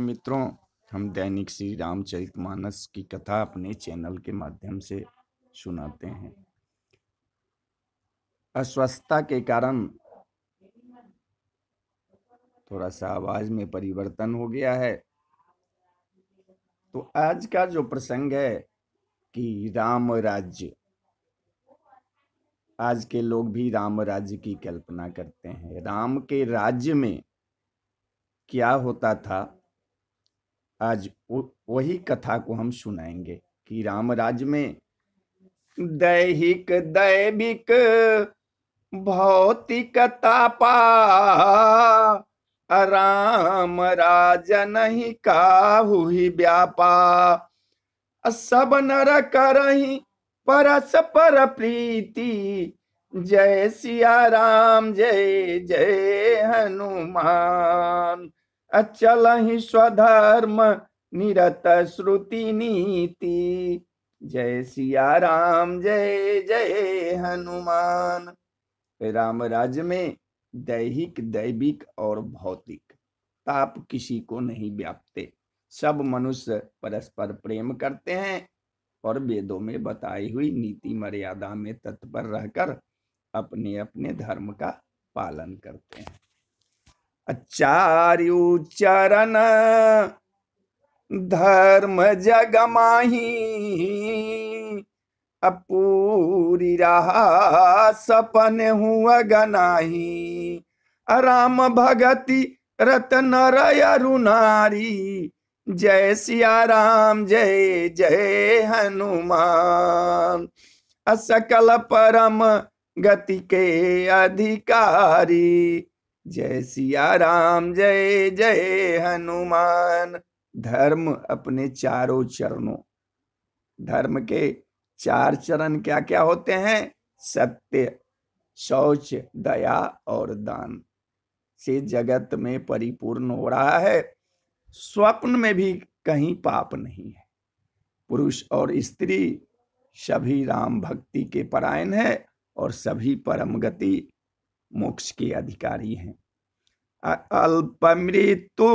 मित्रों हम दैनिक श्री रामचरित मानस की कथा अपने चैनल के माध्यम से सुनाते हैं अस्वस्थता के कारण थोड़ा सा आवाज में परिवर्तन हो गया है तो आज का जो प्रसंग है कि राम राज्य आज के लोग भी राम राज्य की कल्पना करते हैं राम के राज्य में क्या होता था आज वही कथा को हम सुनाएंगे कि राम राज में दैहिक दैविक भौतिकता पा राम राज नहीं का हुई व्यापा सब नर करही परस्पर प्रीति जय सिया राम जय जय हनुमान अचल ही स्वधर्म निरत श्रुति नीति जय सिया राम जय जय हनुमान राम राज्य में दैहिक दैविक और भौतिक ताप किसी को नहीं व्यापते सब मनुष्य परस्पर प्रेम करते हैं और वेदों में बताई हुई नीति मर्यादा में तत्पर रहकर अपने अपने धर्म का पालन करते हैं चरण धर्म जग माही अपूरी रहा सपन हुआ गनाही राम भगति रतन रुनारी जय सिया राम जय जय हनुमान असकल परम गति के अधिकारी जय सिया राम जय जय हनुमान धर्म अपने चारों चरणों धर्म के चार चरण क्या क्या होते हैं सत्य शौच दया और दान से जगत में परिपूर्ण हो रहा है स्वप्न में भी कहीं पाप नहीं है पुरुष और स्त्री सभी राम भक्ति के परायण है और सभी परम गति मोक्ष के अधिकारी हैं अल्प मृत्यु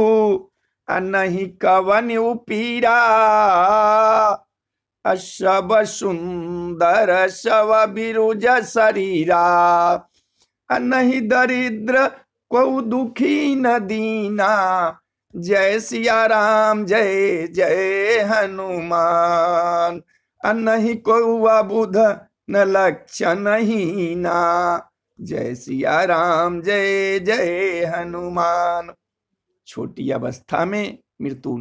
नहीं कवन उपीरा अशब सुंदर शव बिरुज शरीरा नहीं दरिद्र को दुखी न दीना जय सिया राम जय जय हनुमान नहीं को बुध न लक्ष्य नहीं ना जय सिया राम जय जय हनुमान छोटी अवस्था में मृत्यु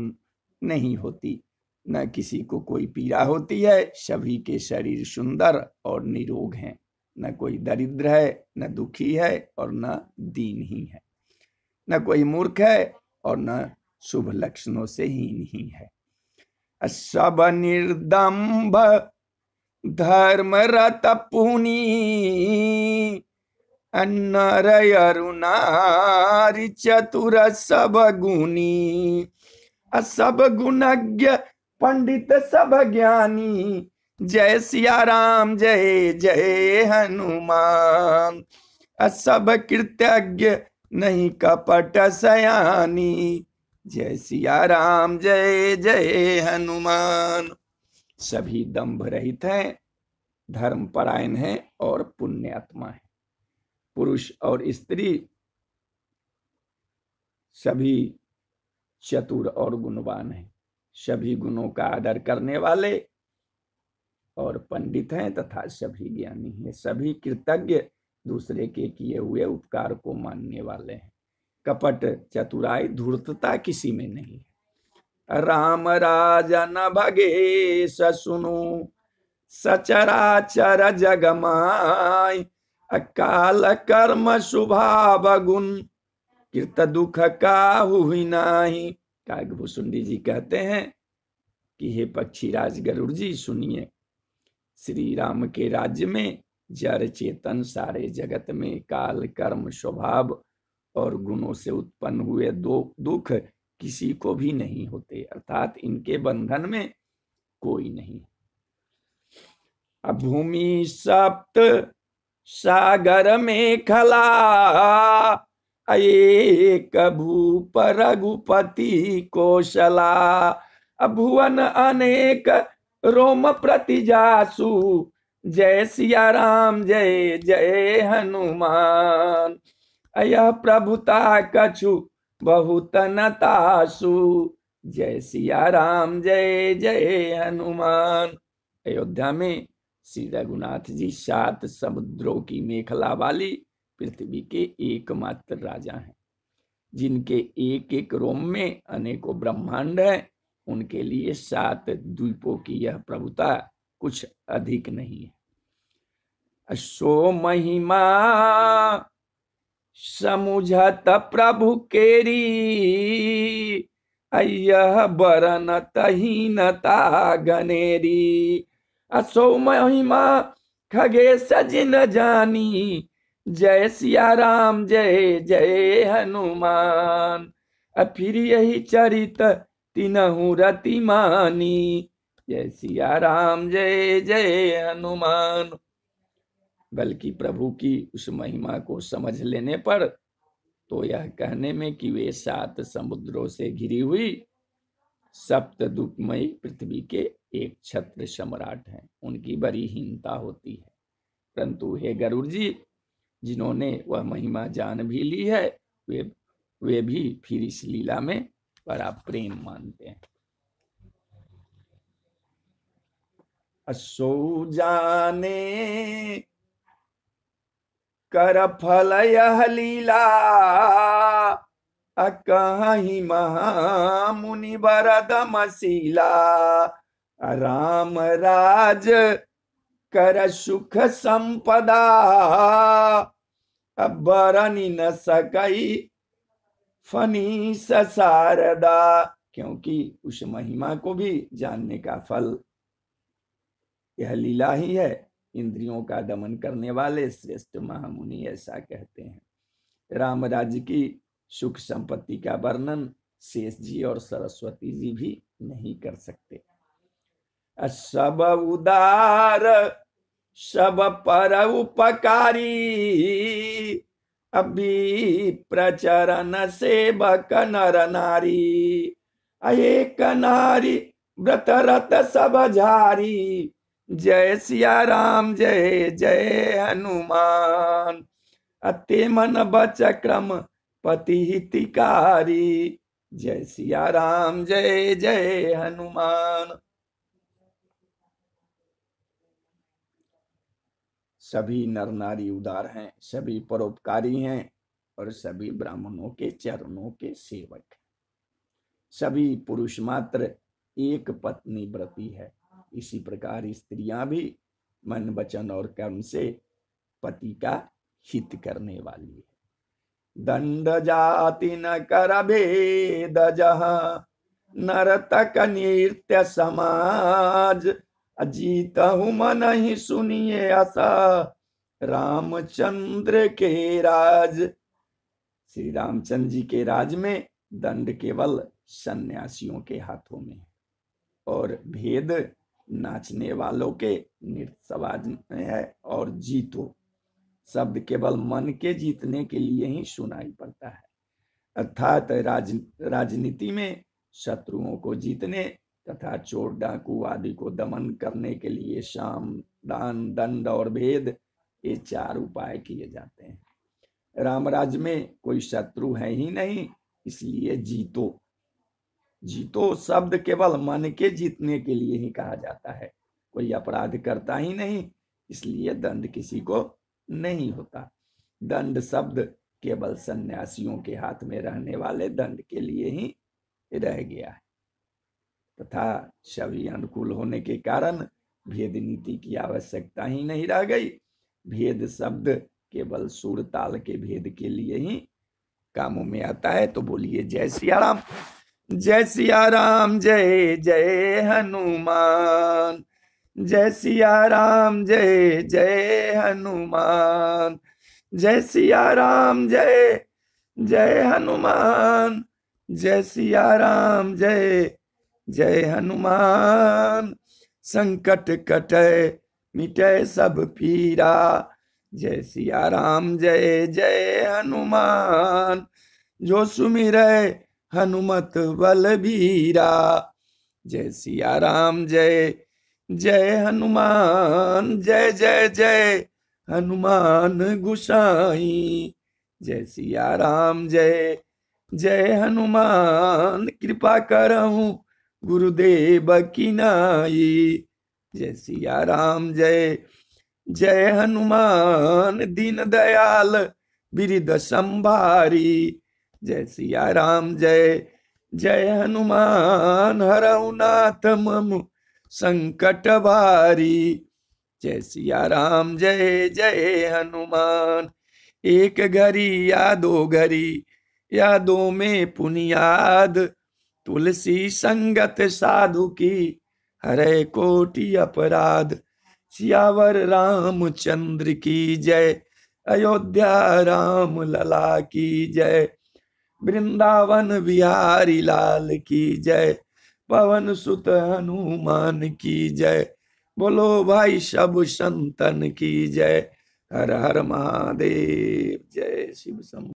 नहीं होती न किसी को कोई पीड़ा होती है सभी के शरीर सुंदर और निरोग हैं न कोई दरिद्र है न दुखी है और न दीन ही है न कोई मूर्ख है और न शुभ लक्षणों से हीन ही है सब निर्दम्भ धर्मरत पुनी नरय चतुर सब गुणी सब गुणज्ञ पंडित सब ज्ञानी जय सिया राम जय जय हनुमान सब कृतज्ञ नहीं कपट सयानी जय सिया राम जय जय हनुमान सभी दंभ रहित हैं धर्म परायण हैं और पुण्यात्मा हैं पुरुष और स्त्री सभी चतुर और गुणवान हैं सभी गुणों का आदर करने वाले और पंडित हैं तथा सभी ज्ञानी हैं सभी कृतज्ञ दूसरे के किए हुए उपकार को मानने वाले हैं कपट चतुराई धूर्तता किसी में नहीं है राम राजन भगे सुनो चर जगमाय अकाल कर्म बगुन कीर्त दुख का हुई नाही कागभूसुंडी जी कहते हैं कि हे पक्षी राज गरुड़ जी सुनिए श्री राम के राज्य में जड़ चेतन सारे जगत में काल कर्म स्वभाव और गुणों से उत्पन्न हुए दो दुख किसी को भी नहीं होते अर्थात इनके बंधन में कोई नहीं अब भूमि सप्त सागर में खला एक भूप रघुपति कोशला अभुवन अनेक रोम प्रतिजासु जय सिया राम जय जय हनुमान अय प्रभुता कछु बहुत नतासु जय सिया राम जय जय हनुमान अयोध्या में श्री रघुनाथ जी सात समुद्रों की मेखला वाली पृथ्वी के एकमात्र राजा हैं जिनके एक एक रोम में अनेकों ब्रह्मांड है उनके लिए सात द्वीपों की यह प्रभुता कुछ अधिक नहीं है अशो महिमा समुझत प्रभु केरी अय्य बरन तहीनता गनेरी असो महिमा सज न जानी जय सिया राम जय जय हनुमान फिर यही चरित तिनहु रति मानी जय सिया राम जय जय हनुमान बल्कि प्रभु की उस महिमा को समझ लेने पर तो यह कहने में कि वे सात समुद्रों से घिरी हुई सप्तदुपमयी पृथ्वी के एक छत्र सम्राट हैं उनकी बड़ी हीनता होती है परंतु हे गरुड़ जी जिन्होंने वह महिमा जान भी ली है वे वे भी फिर इस लीला में बड़ा प्रेम मानते हैं असो जाने कर फल यह लीला अकहि महामुनि वरद मसीला राम राज कर सुख संपदा बरनी न सकई फनी सारदा क्योंकि उस महिमा को भी जानने का फल यह लीला ही है इंद्रियों का दमन करने वाले श्रेष्ठ महामुनि ऐसा कहते हैं राम राज्य की सुख संपत्ति का वर्णन शेष जी और सरस्वती जी भी नहीं कर सकते सब उदार सब पर उपकारी अभी प्रचरण सेवक नर नारी अक नारी व्रत रत सब झारी जय सिया राम जय जय हनुमान अति मन बच क्रम तिकारी जय सिया राम जय जय हनुमान सभी नर नारी उदार हैं सभी परोपकारी हैं और सभी ब्राह्मणों के चरणों के सेवक हैं सभी पुरुष मात्र एक पत्नी व्रती है इसी प्रकार स्त्रियां भी मन वचन और कर्म से पति का हित करने वाली है दंड जाति न कर भेद नरतक नृत्य समाज अजीत मन ही सुनिए आशा रामचंद्र के राज श्री रामचंद्र जी के राज में दंड केवल सन्यासियों के हाथों में और भेद नाचने वालों के नृत्य समाज में है और जीतो शब्द केवल मन के जीतने के लिए ही सुनाई पड़ता है अर्थात राज राजनीति में शत्रुओं को जीतने तथा चोर डाकू आदि को दमन करने के लिए शाम दान दंड और भेद ये चार उपाय किए जाते हैं रामराज में कोई शत्रु है ही नहीं इसलिए जीतो जीतो शब्द केवल मन के जीतने के लिए ही कहा जाता है कोई अपराध करता ही नहीं इसलिए दंड किसी को नहीं होता दंड शब्द केवल सन्यासियों के हाथ में रहने वाले दंड के लिए ही रह गया है तथा छवि अनुकूल होने के कारण भेद नीति की आवश्यकता ही नहीं रह गई भेद शब्द केवल सुर ताल के भेद के लिए ही कामों में आता है तो बोलिए जय सिया जय सिया जय जय हनुमान जय सिया राम जय जय हनुमान जय सिया राम जय जय हनुमान जय सिया राम जय जय हनुमान संकट कटे मिटे सब पीरा जय सिया राम जय जय हनुमान जो सुमिर हनुमत बलबीरा जय सिया राम जय जय हनुमान जय जय जय हनुमान गुसाई जय सिया राम जय जय हनुमान कृपा करहूं गुरुदेव की नाई जय सिया राम जय जय हनुमान दीन दयाल बिरिद संभारी जय सिया राम जय जय हनुमान हरऊ नाथ मम संकट भारी जय सिया राम जय जय हनुमान एक घरी या दो घरी या दो में पुनियाद तुलसी संगत साधु की हरे कोटि अपराध सियावर राम चंद्र की जय अयोध्या राम लला की जय वृंदावन बिहारी लाल की जय पवन सुत हनुमान की जय बोलो भाई सब संतन की जय हर हर महादेव जय शिव सम